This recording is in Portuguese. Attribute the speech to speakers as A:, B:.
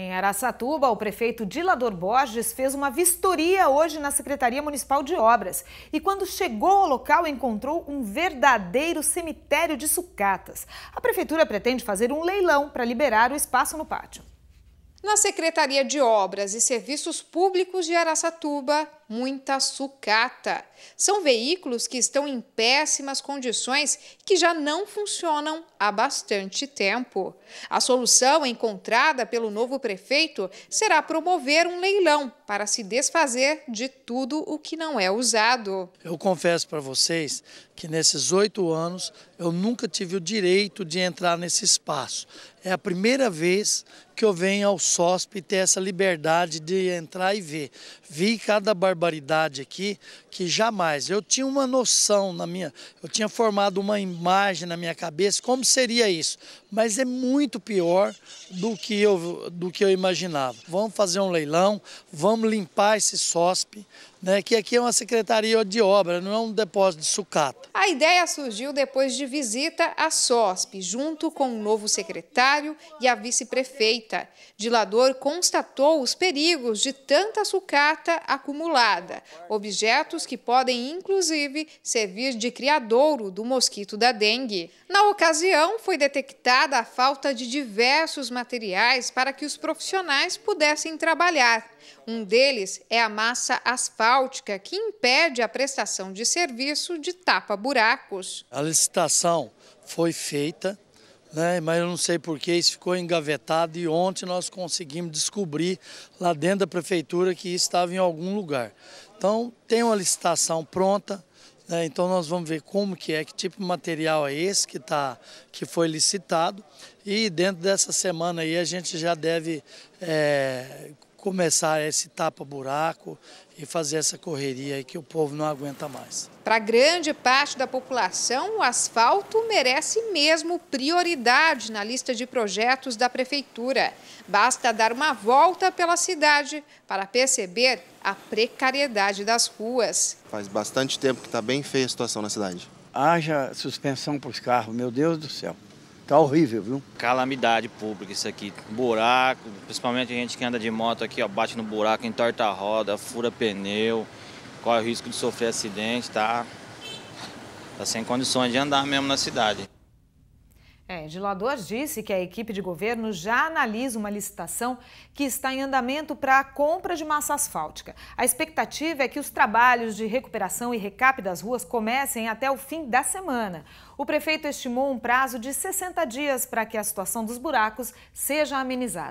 A: Em Araçatuba, o prefeito Dilador Borges fez uma vistoria hoje na Secretaria Municipal de Obras. E quando chegou ao local, encontrou um verdadeiro cemitério de sucatas. A prefeitura pretende fazer um leilão para liberar o espaço no pátio. Na
B: Secretaria de
A: Obras e Serviços Públicos de Araçatuba, muita
B: sucata. São veículos que estão em péssimas condições que já não funcionam há bastante tempo. A solução encontrada pelo novo prefeito será promover um leilão para se desfazer de tudo o que não é usado.
C: Eu confesso para vocês que nesses oito anos eu nunca tive o direito de entrar nesse espaço. É a primeira vez que eu venho ao SOSP ter essa liberdade de entrar e ver. Vi cada barbaridade barbaridade aqui que jamais. Eu tinha uma noção na minha, eu tinha formado uma imagem na minha cabeça como seria isso, mas é muito pior do que eu, do que eu imaginava. Vamos fazer um leilão, vamos limpar esse SOSP, né, que aqui é uma secretaria de obra, não é um depósito de sucata.
B: A ideia surgiu depois de visita à SOSP, junto com o novo secretário e a vice-prefeita. Dilador constatou os perigos de tanta sucata acumulada objetos que podem inclusive servir de criadouro do mosquito da dengue. Na ocasião, foi detectada a falta de diversos materiais para que os profissionais pudessem trabalhar. Um deles é a massa asfáltica, que impede a prestação de serviço de tapa-buracos.
C: A licitação foi feita né? mas eu não sei porquê, isso ficou engavetado e ontem nós conseguimos descobrir lá dentro da prefeitura que estava em algum lugar. Então tem uma licitação pronta, né? então nós vamos ver como que é, que tipo de material é esse que, tá, que foi licitado e dentro dessa semana aí a gente já deve é, começar esse tapa-buraco e fazer essa correria aí que o povo não aguenta mais.
B: Para grande parte da população, o asfalto merece mesmo prioridade na lista de projetos da Prefeitura. Basta dar uma volta pela cidade para perceber a precariedade das
A: ruas. Faz bastante tempo que está bem feia a situação na cidade.
B: Haja suspensão para os carros,
C: meu Deus do céu. Tá horrível,
A: viu? Calamidade pública isso aqui. Buraco, principalmente a gente que anda de moto aqui, ó, bate no buraco, entorta a roda, fura pneu, corre o risco de sofrer acidente, tá? Tá sem condições de andar mesmo na cidade. É, Gilador disse que a equipe de governo já analisa uma licitação que está em andamento para a compra de massa asfáltica. A expectativa é que os trabalhos de recuperação e recap das ruas comecem até o fim da semana. O prefeito estimou um prazo de 60 dias para que a situação dos buracos seja amenizada.